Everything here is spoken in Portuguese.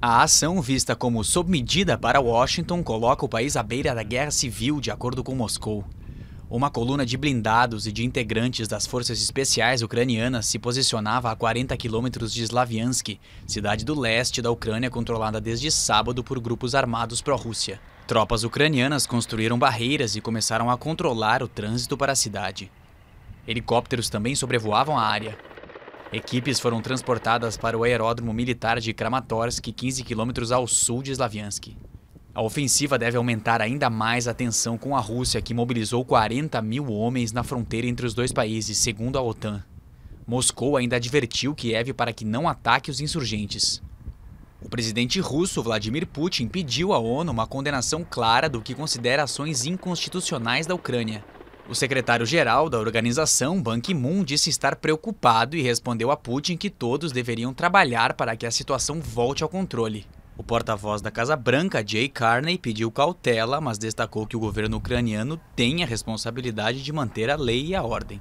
A ação, vista como submedida para Washington, coloca o país à beira da guerra civil, de acordo com Moscou. Uma coluna de blindados e de integrantes das forças especiais ucranianas se posicionava a 40 quilômetros de Slaviansk, cidade do leste da Ucrânia controlada desde sábado por grupos armados pró-Rússia. Tropas ucranianas construíram barreiras e começaram a controlar o trânsito para a cidade. Helicópteros também sobrevoavam a área. Equipes foram transportadas para o aeródromo militar de Kramatorsk, 15 quilômetros ao sul de Slaviansk. A ofensiva deve aumentar ainda mais a tensão com a Rússia, que mobilizou 40 mil homens na fronteira entre os dois países, segundo a OTAN. Moscou ainda advertiu Kiev para que não ataque os insurgentes. O presidente russo Vladimir Putin pediu à ONU uma condenação clara do que considera ações inconstitucionais da Ucrânia. O secretário-geral da organização, Ban Ki-moon, disse estar preocupado e respondeu a Putin que todos deveriam trabalhar para que a situação volte ao controle. O porta-voz da Casa Branca, Jay Carney, pediu cautela, mas destacou que o governo ucraniano tem a responsabilidade de manter a lei e a ordem.